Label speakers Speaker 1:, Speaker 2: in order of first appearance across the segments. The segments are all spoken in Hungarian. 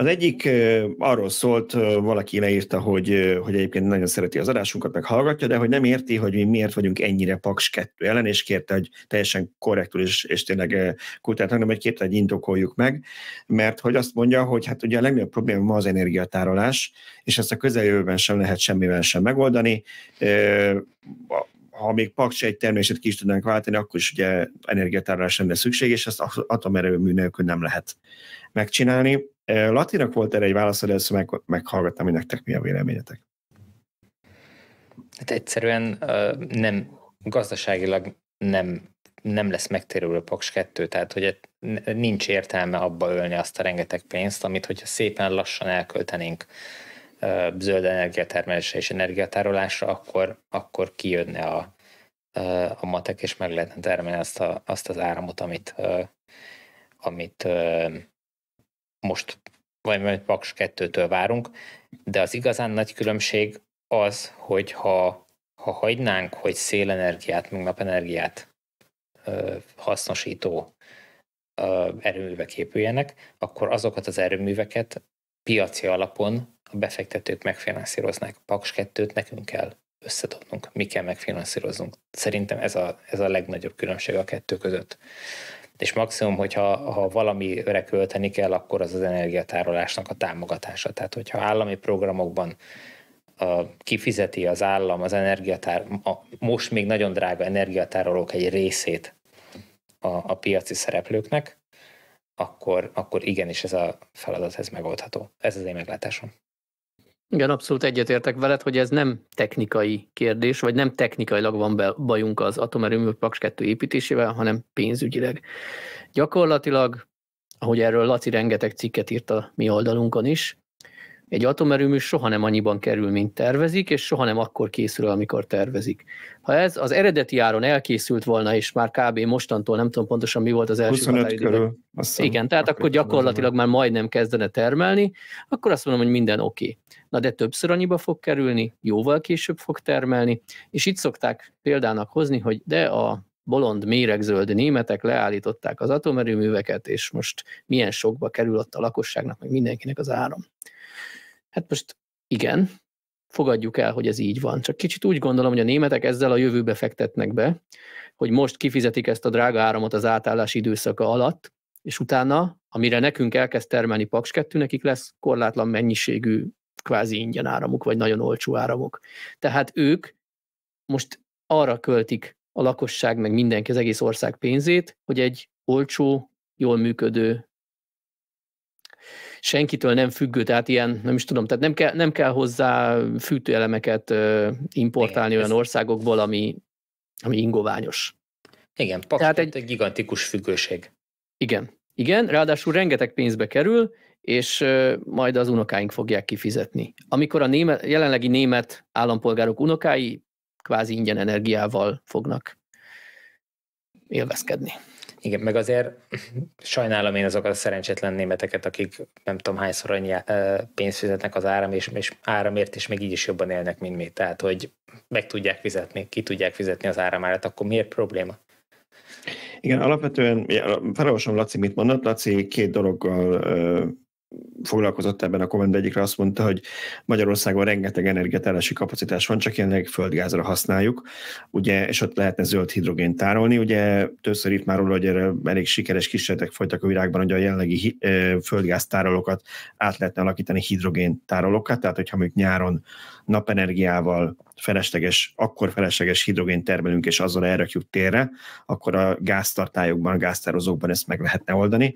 Speaker 1: Az egyik arról szólt, valaki leírta, hogy, hogy egyébként nagyon szereti az adásunkat, meg hallgatja, de hogy nem érti, hogy mi miért vagyunk ennyire Paks 2 ellen, és kérte, hogy teljesen korrektül és, és tényleg kultáltan, hanem egy kérte, hogy intokoljuk meg, mert hogy azt mondja, hogy hát ugye a legnagyobb probléma ma az energiatárolás, és ezt a közeljövőben sem lehet semmivel sem megoldani ha még Paks egy termését ki is tudnánk váltani, akkor is ugye energiatárolás lenne szükség, és ezt atomerőmű nélkül nem lehet megcsinálni. Eh, Latinak volt erre egy válasz, de ezt meg, meghallgattam, hogy nektek mi a véleményetek.
Speaker 2: Hát egyszerűen nem, gazdaságilag nem, nem lesz megtérülő a Paks 2, tehát hogy nincs értelme abba ölni azt a rengeteg pénzt, amit hogyha szépen lassan elköltenénk zöld energiatermelésre és energiatárolásra, akkor, akkor kijönne a, a matek, és meg lehetne termelni azt, a, azt az áramot, amit, amit most vagy majd Paks 2-től várunk, de az igazán nagy különbség az, hogy ha, ha hagynánk, hogy szélenergiát, meg napenergiát ö, hasznosító ö, erőművek épüljenek, akkor azokat az erőműveket piaci alapon a befektetők megfinanszíroznák. A Paks 2-t nekünk kell összetudnunk, mi kell megfinanszíroznunk. Szerintem ez a, ez a legnagyobb különbség a kettő között és maximum, hogyha ha valami örekölteni kell, akkor az az energiatárolásnak a támogatása. Tehát, hogyha állami programokban a, kifizeti az állam az energiatár, a most még nagyon drága energiatárolók egy részét a, a piaci szereplőknek, akkor, akkor igenis ez a feladat, ez megoldható. Ez az én meglátásom.
Speaker 3: Igen, abszolút egyetértek veled, hogy ez nem technikai kérdés, vagy nem technikailag van be, bajunk az atomerőmű Paks 2 építésével, hanem pénzügyileg. Gyakorlatilag, ahogy erről Laci rengeteg cikket írt a mi oldalunkon is, egy atomerőmű soha nem annyiban kerül, mint tervezik, és soha nem akkor készül, amikor tervezik. Ha ez az eredeti áron elkészült volna, és már kb. mostantól nem tudom pontosan mi volt az első 25 körül. Aztán Igen, tehát akkor gyakorlatilag már majdnem kezdene termelni, akkor azt mondom, hogy minden oké. Okay. Na de többször annyiba fog kerülni, jóval később fog termelni, és itt szokták példának hozni, hogy de a bolond méregzöld németek leállították az atomerőműveket, és most milyen sokba kerül ott a lakosságnak, meg mindenkinek az áram. Hát most igen, fogadjuk el, hogy ez így van. Csak kicsit úgy gondolom, hogy a németek ezzel a jövőbe fektetnek be, hogy most kifizetik ezt a drága áramot az átállás időszaka alatt, és utána, amire nekünk elkezd termelni Paks 2, nekik lesz korlátlan mennyiségű kvázi ingyen áramuk, vagy nagyon olcsó áramok. Tehát ők most arra költik a lakosság, meg mindenki, az egész ország pénzét, hogy egy olcsó, jól működő senkitől nem függő, tehát ilyen, nem is tudom, tehát nem kell, nem kell hozzá fűtőelemeket importálni Igen, olyan ez... országokból, ami, ami ingoványos. Igen,
Speaker 2: pak, tehát egy, egy gigantikus függőség.
Speaker 3: Igen, igen, ráadásul rengeteg pénzbe kerül, és majd az unokáink fogják kifizetni. Amikor a német, jelenlegi német
Speaker 2: állampolgárok unokái kvázi ingyen energiával fognak élvezkedni. Igen, meg azért sajnálom én azokat a szerencsétlen németeket, akik nem tudom hányszor annyi pénzt fizetnek az áram, és, és áramért, és még így is jobban élnek, mint mi. Tehát, hogy meg tudják fizetni, ki tudják fizetni az áramárat, akkor miért probléma?
Speaker 1: Igen, alapvetően felolvasom Laci mit mondott. Laci két dologgal foglalkozott ebben a kommentben egyikre azt mondta, hogy Magyarországon rengeteg energiatárolási kapacitás van, csak jelenleg földgázra használjuk, ugye, és ott lehetne zöld hidrogént tárolni. Ugye többször itt már róla, hogy erre elég sikeres kísérletek folytak a világban, hogy a jelenlegi földgáz tárolókat át lehetne alakítani hidrogén tárolókat, tehát hogyha mondjuk nyáron napenergiával felesleges, akkor felesleges hidrogént termelünk, és azzal elrakjuk térre, akkor a gáztartályokban, a gáztározókban ezt meg lehetne oldani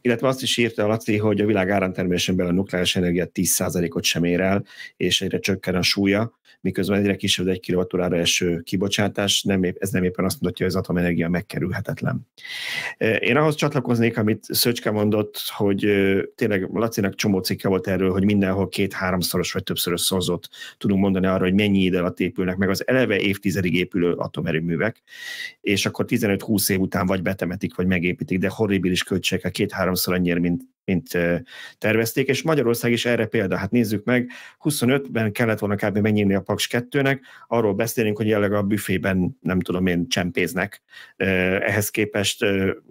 Speaker 1: illetve azt is írta a Laci, hogy a világ áramtermelésen belül a nukleáris energia 10%-ot sem ér el, és egyre csökken a súlya, miközben egyre kisebb egy kilovatúrára eső kibocsátás, nem, épp, ez nem éppen azt mondja, hogy az atomenergia megkerülhetetlen. Én ahhoz csatlakoznék, amit Szöcske mondott, hogy tényleg Lacinak csomó cikke volt erről, hogy mindenhol két-háromszoros vagy többszörös szonzot tudunk mondani arra, hogy mennyi idő alatt épülnek meg az eleve évtizedig épülő atomerőművek, és akkor 15-20 év után vagy betemetik, vagy megépítik, de horribilis költségek, két-három háromszor annyira, mint, mint tervezték, és Magyarország is erre példa. Hát nézzük meg, 25-ben kellett volna kb. megnyílni a Paks 2-nek, arról beszélünk, hogy jelenleg a büfében, nem tudom én, csempéznek. Ehhez képest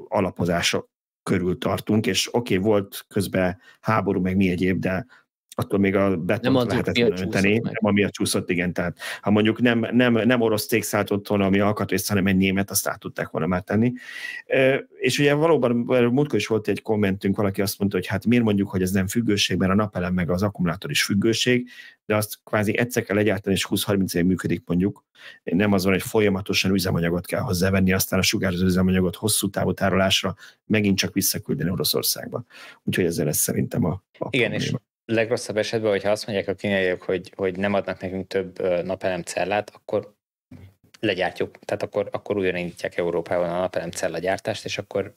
Speaker 1: alapozások körül tartunk, és oké, okay, volt közben háború, meg mi egyéb, de attól még a betont nem lehetett önteni, nem amiatt csúszott, igen. Tehát ha mondjuk nem, nem, nem orosz cég szállt otthon, ami alkatrészt, hanem egy német, azt át tudták volna már tenni. és ugye valóban múltkor is volt egy kommentünk, valaki azt mondta, hogy hát miért mondjuk, hogy ez nem függőség, mert a napelem meg az akkumulátor is függőség, de azt kvázi egyszer kell egyáltalán, és 20-30 év működik mondjuk. Nem az van, hogy folyamatosan üzemanyagot kell hozzávenni, aztán a sugárzó üzemanyagot hosszú távú tárolásra megint csak visszaküldeni Oroszországba. Úgyhogy ezzel lesz szerintem
Speaker 2: a, a Igen, probléma. és legrosszabb esetben, hogyha azt mondják a kínaiak, hogy, hogy nem adnak nekünk több napelem cellát, akkor legyártjuk. Tehát akkor, akkor újra indítják Európában a napelem cellagyártást, és akkor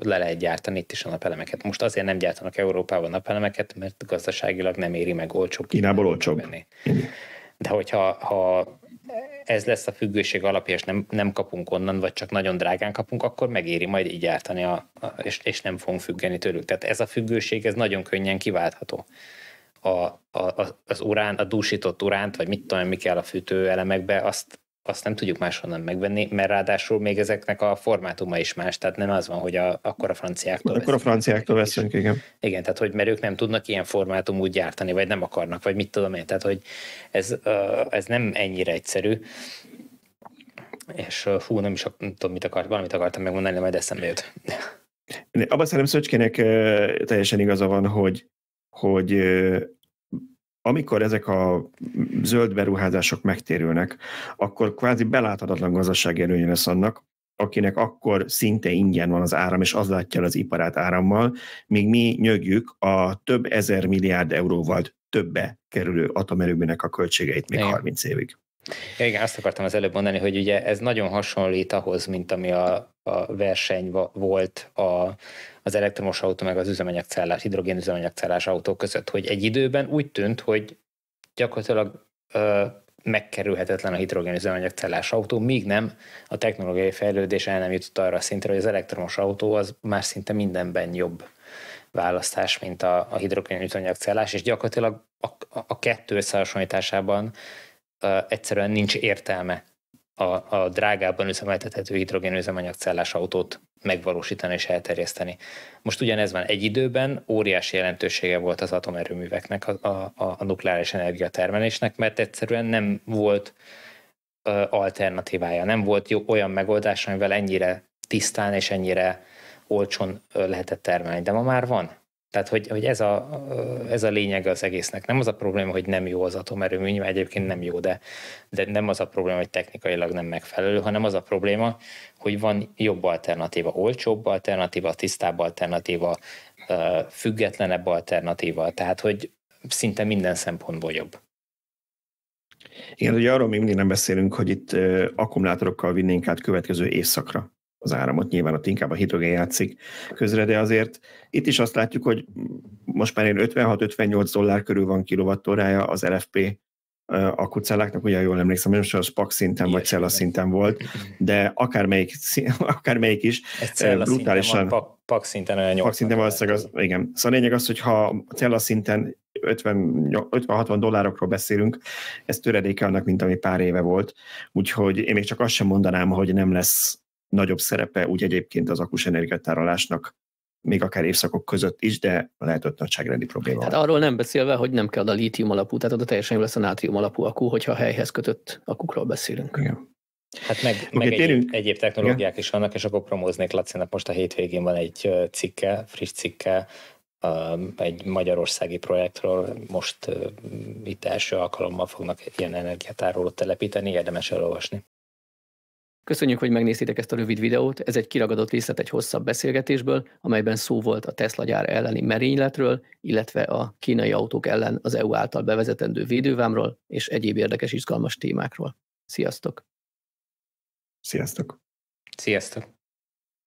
Speaker 2: le lehet gyártani itt is a napelemeket. Most azért nem gyártanak Európában napelemeket, mert gazdaságilag nem éri meg olcsóbb. Kínából olcsóbb. Venni. De hogyha ha ez lesz a függőség alapja, és nem, nem kapunk onnan, vagy csak nagyon drágán kapunk, akkor megéri majd így ártani, a, a, és, és nem fogunk függeni tőlük. Tehát ez a függőség, ez nagyon könnyen kiváltható. A, a, az urán, a dúsított uránt, vagy mit tudom, mi kell a fűtőelemekbe azt azt nem tudjuk máshonnan megvenni, mert ráadásul még ezeknek a formátuma is más, tehát nem az van, hogy a, akkor a franciáktól Akkor a
Speaker 1: franciáktól veszünk, igen.
Speaker 2: Igen, tehát hogy mert ők nem tudnak ilyen formátumú gyártani, vagy nem akarnak, vagy mit tudom én, tehát hogy ez, ez nem ennyire egyszerű és hú nem is nem tudom, mit akart, valamit akartam megmondani, de majd eszembe jött.
Speaker 1: Abban szerintem Szöcskének teljesen igaza van, hogy, hogy amikor ezek a zöld beruházások megtérülnek, akkor kvázi beláthatatlan gazdasági előnye lesz annak, akinek akkor szinte ingyen van az áram, és az látja el az iparát árammal, míg mi nyögjük a több ezer milliárd euróval többe kerülő atomerőműnek a költségeit még Igen. 30 évig.
Speaker 2: igen, azt akartam az előbb mondani, hogy ugye ez nagyon hasonlít ahhoz, mint ami a, a verseny volt a az elektromos autó meg az üzemanyagcellás, hidrogén üzemanyagcellás autó között, hogy egy időben úgy tűnt, hogy gyakorlatilag ö, megkerülhetetlen a hidrogén üzemanyagcellás autó, míg nem a technológiai fejlődés el nem jutott arra a szintre, hogy az elektromos autó az már szinte mindenben jobb választás, mint a, a hidrogén üzemanyagcellás, és gyakorlatilag a, a, a kettő összehasonlításában ö, egyszerűen nincs értelme a, a drágában üzemeltethető hidrogén üzemanyagcellás autót megvalósítani és elterjeszteni. Most ugyanez van egy időben, óriási jelentősége volt az atomerőműveknek, a, a, a nukleáris energiatermelésnek, mert egyszerűen nem volt ö, alternatívája, nem volt jó, olyan megoldás, amivel ennyire tisztán és ennyire olcsón lehetett termelni. De ma már van. Tehát, hogy, hogy ez, a, ez a lényeg az egésznek. Nem az a probléma, hogy nem jó az atomerőmű, mert egyébként nem jó, de, de nem az a probléma, hogy technikailag nem megfelelő, hanem az a probléma, hogy van jobb alternatíva, olcsóbb alternatíva, tisztább alternatíva, függetlenebb alternatíva. Tehát, hogy szinte minden szempontból jobb.
Speaker 1: Igen, ugye arról még mindig nem beszélünk, hogy itt akkumulátorokkal vinnénk át következő évszakra az áramot, nyilván ott inkább a hidrogén játszik közre, de azért itt is azt látjuk, hogy most már 56-58 dollár körül van kilovattórája az LFP akkucelláknak, ugye jól emlékszem, most a SPAC szinten Ilyes, vagy cella szinten volt, de akármelyik, akármelyik is brutálisan... PAK szinten olyan nyolc szinten valószínűleg az, igen. Szóval a lényeg az, hogy ha cella szinten 50-60 dollárokról beszélünk, ez töredéke annak, mint ami pár éve volt, úgyhogy én még csak azt sem mondanám, hogy nem lesz nagyobb szerepe úgy egyébként az akus energiatárolásnak, még akár évszakok között is, de lehet ott
Speaker 2: nagyságrendi probléma. Hát
Speaker 3: arról nem beszélve, hogy nem kell a lítium alapú, tehát oda teljesen lesz a nátrium alapú akku, hogyha a helyhez kötött akukról beszélünk. Igen.
Speaker 2: Hát meg, okay, meg egyéb, egyéb technológiák yeah. is vannak, és akkor promóznék laci most a hétvégén van egy cikke, friss cikke, egy magyarországi projektről most itt első alkalommal fognak ilyen energiatárolót telepíteni, érdemes elolvasni.
Speaker 3: Köszönjük, hogy megnéztétek ezt a rövid videót, ez egy kiragadott részlet egy hosszabb beszélgetésből, amelyben szó volt a Tesla gyár elleni merényletről, illetve a kínai autók ellen az EU által bevezetendő védővámról és egyéb érdekes izgalmas témákról. Sziasztok! Sziasztok! Sziasztok!